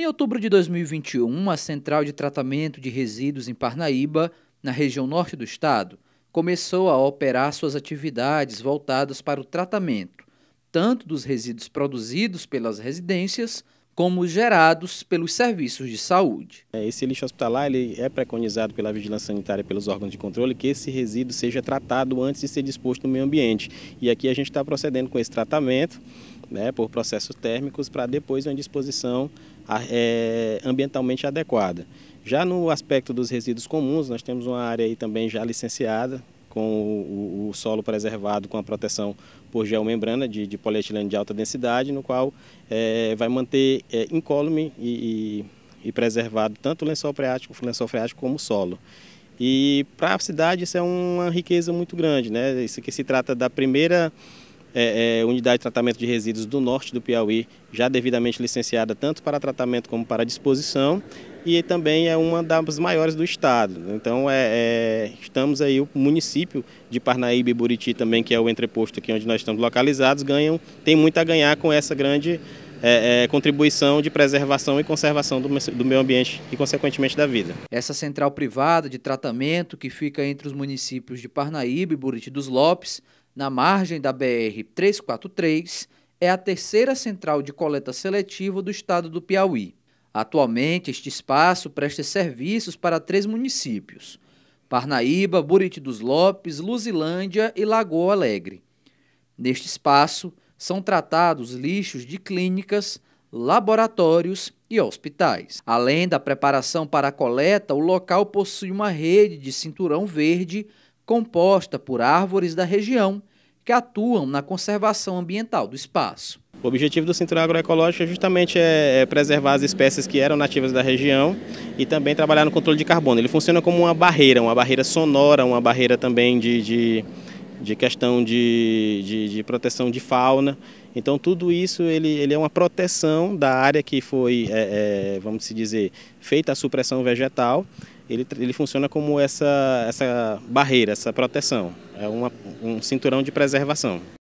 Em outubro de 2021, a Central de Tratamento de Resíduos em Parnaíba, na região norte do estado, começou a operar suas atividades voltadas para o tratamento, tanto dos resíduos produzidos pelas residências, como gerados pelos serviços de saúde. É, esse lixo hospitalar ele é preconizado pela vigilância sanitária e pelos órgãos de controle que esse resíduo seja tratado antes de ser disposto no meio ambiente. E aqui a gente está procedendo com esse tratamento né, por processos térmicos para depois uma disposição é, ambientalmente adequada. Já no aspecto dos resíduos comuns, nós temos uma área aí também já licenciada com o, o, o solo preservado com a proteção por geomembrana de, de polietileno de alta densidade, no qual é, vai manter é, incólume e, e, e, preservado tanto o lençol freático, o lençol freático como o solo. E para a cidade isso é uma riqueza muito grande, né? Isso que se trata da primeira é, é, unidade de tratamento de resíduos do norte do Piauí, já devidamente licenciada tanto para tratamento como para disposição, e também é uma das maiores do estado. Então, é, é, estamos aí, o município de Parnaíba e Buriti também, que é o entreposto aqui onde nós estamos localizados, ganham, tem muito a ganhar com essa grande é, é, contribuição de preservação e conservação do, do, meio ambiente e, consequentemente, da vida. Essa central privada de tratamento que fica entre os municípios de Parnaíba e Buriti dos Lopes na margem da BR-343, é a terceira central de coleta seletiva do estado do Piauí. Atualmente, este espaço presta serviços para três municípios: Parnaíba, Buriti dos Lopes, Luzilândia e Lagoa Alegre. Neste espaço são tratados lixos de clínicas, laboratórios e hospitais. Além da preparação para a coleta, o local possui uma rede de cinturão verde composta por árvores da região que atuam na conservação ambiental do espaço. O objetivo do cinturão agroecológico é justamente é, é preservar as espécies que eram nativas da região e também trabalhar no controle de carbono. Ele funciona como uma barreira, uma barreira sonora, uma barreira também de, de de questão de, de, de, proteção de fauna. Então tudo isso ele, ele é uma proteção da área que foi, é, é, vamos dizer, feita a supressão vegetal. Ele, ele funciona como essa, essa barreira, essa proteção. É uma, um cinturão de preservação.